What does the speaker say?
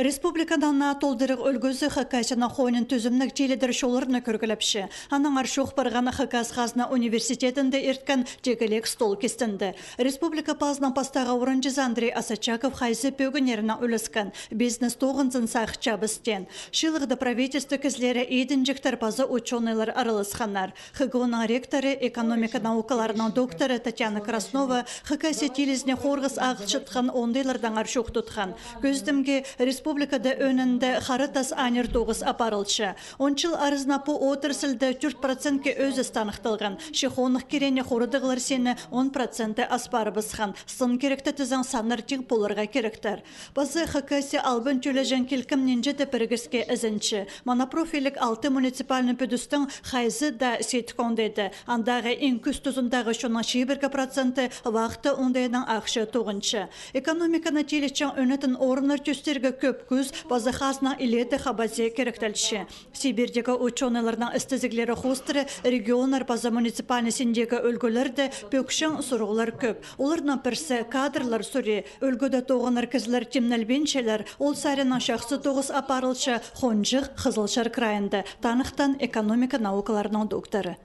Республикадан толдырық үлгізі хакасына хонин түзімнік желедір шолырны көргіліпші Аның аршуқ барғаны хакас қазына университетінде ерткен жегілек стол кестінді. Республика пазна пастаға орынжыз Андрей Асачаков хайзы пөгінеріна үліскін. Бизнес тоғынзын сақча бістен. Шылығды правительство кізлері ейдін жіктар пазы ученыйлар арылысқанар. ХГУның ректоры, экономика наукаларының докторы Татьяна Краснова хакасия телізіне хорғыз ағылшытқан ондайлардан аршуқ тұтқан. Көздімге республика республикада өнінде харытас анер тоғыз апарылчы. Ончыл арызнапы отырсілді 4%-ке өзі станықтылған. Шехонық керене қорыдығылар сені 10%-ті аспарыбысқан. Сын керекті тізін саныр тек болырға керектір. Базы хакаси албын төлежен келкім ненжеті піргіске ізінші. Монопрофилік 6 муниципальны бүдістің хайзы да сеткон деді. Андағы инкүс тұзындағы шуна шибіргі проценті вақты ондайдан ақшы тұғыншы. Экономиканы телечен өнетін орыныр түстергі көп күз қасына илеті қабазе керектілші. Сибирдегі ученелерінің істізіклері қостыры, регионар база муниципальнесіндегі өлгілерді пөкшен сұруғылар көп. Олардың пірсі кадрлар сүре, өлгіді тоғыныр кізлер темнелбеншелер, ол сәрінің шақсы тоғыз апарылшы, қонжық қызылшар крайынды, танықтан экономика наукаларының докторы.